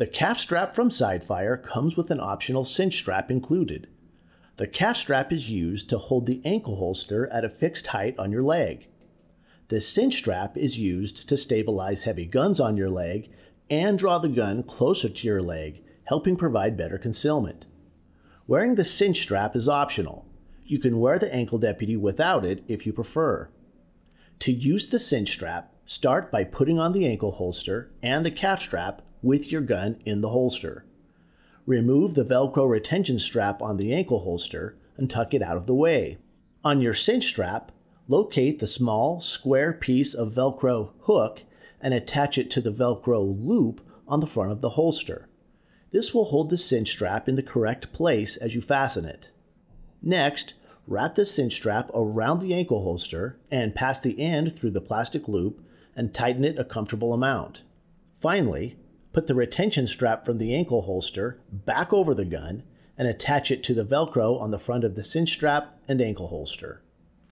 The calf strap from Sidefire comes with an optional cinch strap included. The calf strap is used to hold the ankle holster at a fixed height on your leg. The cinch strap is used to stabilize heavy guns on your leg and draw the gun closer to your leg, helping provide better concealment. Wearing the cinch strap is optional. You can wear the ankle deputy without it if you prefer. To use the cinch strap, start by putting on the ankle holster and the calf strap with your gun in the holster. Remove the Velcro retention strap on the ankle holster and tuck it out of the way. On your cinch strap, locate the small square piece of Velcro hook and attach it to the Velcro loop on the front of the holster. This will hold the cinch strap in the correct place as you fasten it. Next, wrap the cinch strap around the ankle holster and pass the end through the plastic loop and tighten it a comfortable amount. Finally, put the retention strap from the ankle holster back over the gun, and attach it to the Velcro on the front of the cinch strap and ankle holster.